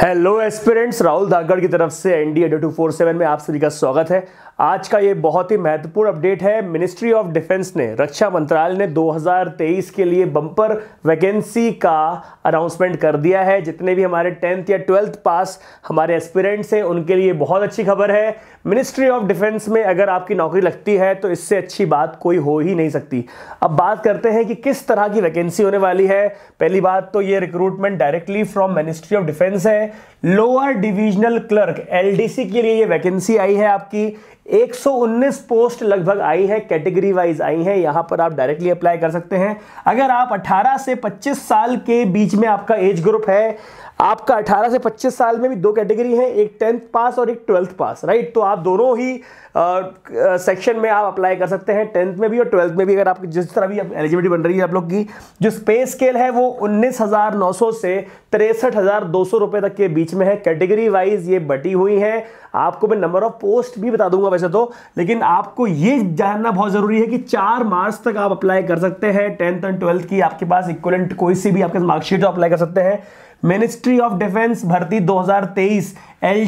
hello aspirants Rahul धागड़ की तरफ से एनडी एडो टू फोर सेवन में आप सभी का स्वागत है आज का ये बहुत ही महत्वपूर्ण अपडेट है मिनिस्ट्री ऑफ डिफेंस ने रक्षा मंत्रालय ने 2023 के लिए बम्पर वैकेंसी का अनाउंसमेंट कर दिया है जितने भी हमारे टेंथ या ट्वेल्थ पास हमारे एस्पिरेंट्स हैं उनके लिए बहुत अच्छी खबर है मिनिस्ट्री ऑफ डिफेंस में अगर आपकी नौकरी लगती है तो इससे अच्छी बात कोई हो ही नहीं सकती अब बात करते हैं कि किस तरह की वैकेंसी होने वाली है पहली बात तो ये recruitment directly from ministry of defence है लोअर डिविजनल क्लर्क एलडीसी के लिए ये वैकेंसी आई है आपकी 119 पोस्ट लगभग आई है कैटेगरी वाइज आई है यहां पर आप डायरेक्टली अप्लाई कर सकते हैं अगर आप 18 से 25 साल के बीच में आपका एज ग्रुप है आपका 18 से 25 साल में भी दो कैटेगरी हैं एक टेंथ पास और एक ट्वेल्थ पास राइट तो आप दोनों ही सेक्शन में आप अप्लाई कर सकते हैं टेंथ में भी और ट्वेल्थ में भी अगर आप जिस तरह भी एलिजिबिलिटी बन रही है आप लोग की जो पे स्केल है वो 19,900 से तिरसठ हज़ार तक के बीच में है कैटेगरी वाइज ये बटी हुई हैं आपको मैं नंबर ऑफ पोस्ट भी बता दूंगा वैसे तो लेकिन आपको ये जानना बहुत ज़रूरी है कि चार मार्च तक आप अप्लाई कर सकते हैं टेंथ एंड ट्वेल्थ की आपके पास इक्वलेंट कोई सी भी आपके मार्कशीट अप्लाई कर सकते हैं मिनिस्ट्री ऑफ डिफेंस भर्ती 2023 एल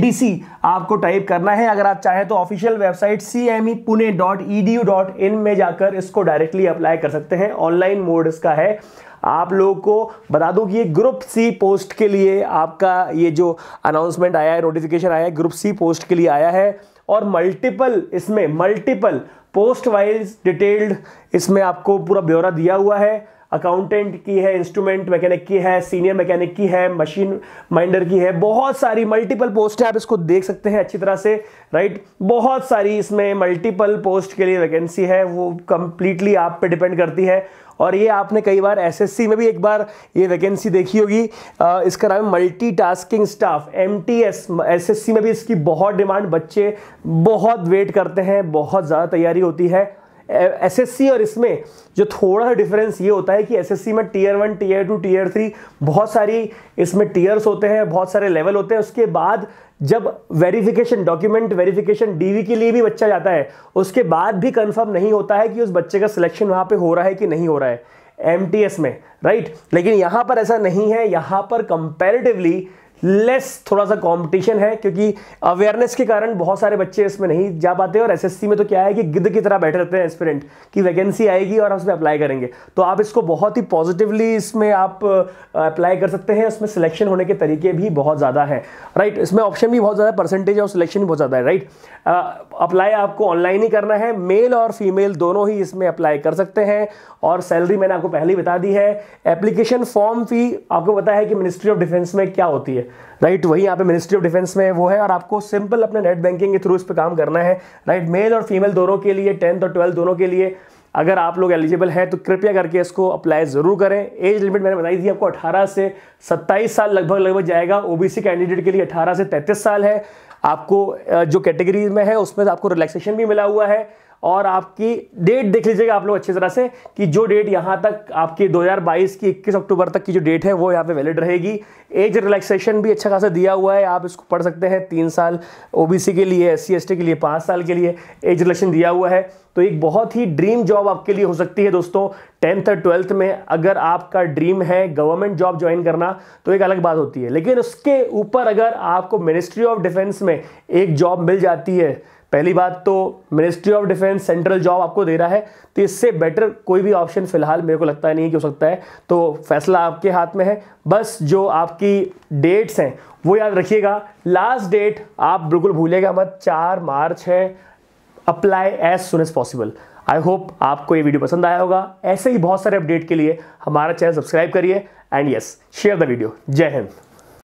आपको टाइप करना है अगर आप चाहें तो official website C M E Pune dot E D U dot in में जाकर इसको डायरेक्टली अप्लाई कर सकते हैं ऑनलाइन मोड इसका है आप लोगों को बता दूं कि ये ग्रुप सी पोस्ट के लिए आपका ये जो अनाउंसमेंट आया है नोटिफिकेशन आया है ग्रुप सी पोस्ट के लिए आया है और मल्टीपल इसमें मल्टीपल पोस्ट वाइज डिटेल्ड इसमें आपको पूरा ब्यौरा दिया हुआ है अकाउंटेंट की है इंस्ट्रूमेंट मैकेनिक की है सीनियर मैकेनिक की है मशीन माइंडर की है बहुत सारी मल्टीपल पोस्ट है आप इसको देख सकते हैं अच्छी तरह से राइट बहुत सारी इसमें मल्टीपल पोस्ट के लिए वैकेंसी है वो कंप्लीटली आप पे डिपेंड करती है और ये आपने कई बार एसएससी में भी एक बार ये वैकेंसी देखी होगी इसका नाम है टास्किंग स्टाफ एम टी में भी इसकी बहुत डिमांड बच्चे बहुत वेट करते हैं बहुत ज़्यादा तैयारी होती है एसएससी और इसमें जो थोड़ा सा डिफरेंस ये होता है कि एसएससी में tier one tier two tier three बहुत सारी इसमें टीयर्स होते हैं बहुत सारे लेवल होते हैं उसके बाद जब वेरिफिकेशन डॉक्यूमेंट वेरिफिकेशन डीवी के लिए भी बच्चा जाता है उसके बाद भी कंफर्म नहीं होता है कि उस बच्चे का सिलेक्शन वहाँ पे हो रहा है कि नहीं हो रहा है एम में राइट लेकिन यहाँ पर ऐसा नहीं है यहाँ पर कंपेरेटिवली लेस थोड़ा सा कंपटीशन है क्योंकि अवेयरनेस के कारण बहुत सारे बच्चे इसमें नहीं जा पाते और एसएससी में तो क्या है कि गिद्ध की तरह बैठे रहते हैं एस्पिरेंट कि वैकेंसी आएगी और हम उसमें अप्लाई करेंगे तो आप इसको बहुत ही पॉजिटिवली इसमें आप अप्लाई uh, कर सकते हैं इसमें सिलेक्शन होने के तरीके भी बहुत ज़्यादा है राइट इसमें ऑप्शन भी बहुत ज़्यादा परसेंटेज और सिलेक्शन बहुत ज़्यादा है राइट अप्लाई uh, आपको ऑनलाइन ही करना है मेल और फीमेल दोनों ही इसमें अप्लाई कर सकते हैं और सैलरी मैंने आपको पहले ही बता दी है एप्लीकेशन फॉर्म फी आपको पता है कि मिनिस्ट्री ऑफ डिफेंस में क्या होती है राइट वही यहाँ पे मिनिस्ट्री ऑफ डिफेंस में वो है और आपको सिंपल अपने नेट बैंकिंग के थ्रू इस पर काम करना है राइट मेल और फीमेल दोनों के लिए टेंथ और ट्वेल्थ दोनों के लिए अगर आप लोग एलिजिबल हैं तो कृपया करके इसको अप्लाई ज़रूर करें एज लिमिट मैंने बताई थी आपको 18 से 27 साल लगभग लगभग जाएगा ओबीसी कैंडिडेट के लिए 18 से 33 साल है आपको जो कैटेगरी में है उसमें आपको रिलैक्सेशन भी मिला हुआ है और आपकी डेट देख लीजिएगा आप लोग अच्छी तरह से कि जो डेट यहाँ तक आपकी 2022 की 21 अक्टूबर तक की जो डेट है वो यहाँ पे वैलिड रहेगी एज रिलैक्सेशन भी अच्छा खासा दिया हुआ है आप इसको पढ़ सकते हैं तीन साल ओबीसी के लिए एस सी के लिए पाँच साल के लिए एज रिलेक्शन दिया हुआ है तो एक बहुत ही ड्रीम जॉब आपके लिए हो सकती है दोस्तों टेंथ और ट्वेल्थ में अगर आपका ड्रीम है गवर्नमेंट जॉब ज्वाइन करना तो एक अलग बात होती है लेकिन उसके ऊपर अगर आपको मिनिस्ट्री ऑफ डिफेंस में एक जॉब मिल जाती है पहली बात तो ministry of defence central job आपको दे रहा है तो इससे बेटर कोई भी ऑप्शन फिलहाल मेरे को लगता है नहीं कि हो सकता है तो फैसला आपके हाथ में है बस जो आपकी डेट्स हैं वो याद रखिएगा लास्ट डेट आप बिल्कुल भूलेगा मत चार मार्च है apply as soon as possible I hope आपको ये वीडियो पसंद आया होगा ऐसे ही बहुत सारे अपडेट के लिए हमारा चैनल सब्सक्राइब करिए and yes share the video जय हिंद